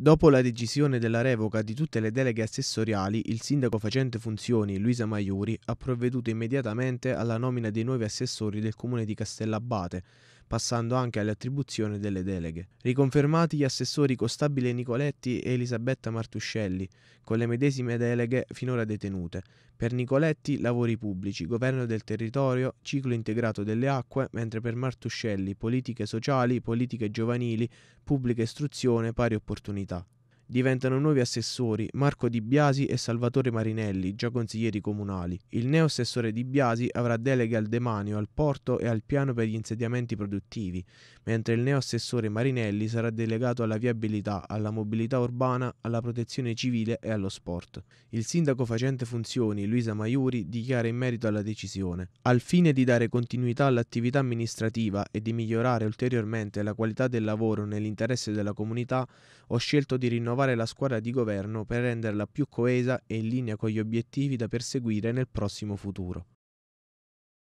Dopo la decisione della revoca di tutte le deleghe assessoriali, il sindaco facente funzioni, Luisa Maiuri, ha provveduto immediatamente alla nomina dei nuovi assessori del comune di Castellabate, passando anche all'attribuzione delle deleghe. Riconfermati gli assessori Costabile Nicoletti e Elisabetta Martuscelli, con le medesime deleghe finora detenute. Per Nicoletti lavori pubblici, governo del territorio, ciclo integrato delle acque, mentre per Martuscelli politiche sociali, politiche giovanili, pubblica istruzione, pari opportunità diventano nuovi assessori Marco Di Biasi e Salvatore Marinelli, già consiglieri comunali. Il neo assessore Di Biasi avrà deleghe al demanio, al porto e al piano per gli insediamenti produttivi, mentre il neo assessore Marinelli sarà delegato alla viabilità, alla mobilità urbana, alla protezione civile e allo sport. Il sindaco facente funzioni, Luisa Maiuri, dichiara in merito alla decisione. Al fine di dare continuità all'attività amministrativa e di migliorare ulteriormente la qualità del lavoro nell'interesse della comunità, ho scelto di rinnovare rinnovare la squadra di governo per renderla più coesa e in linea con gli obiettivi da perseguire nel prossimo futuro.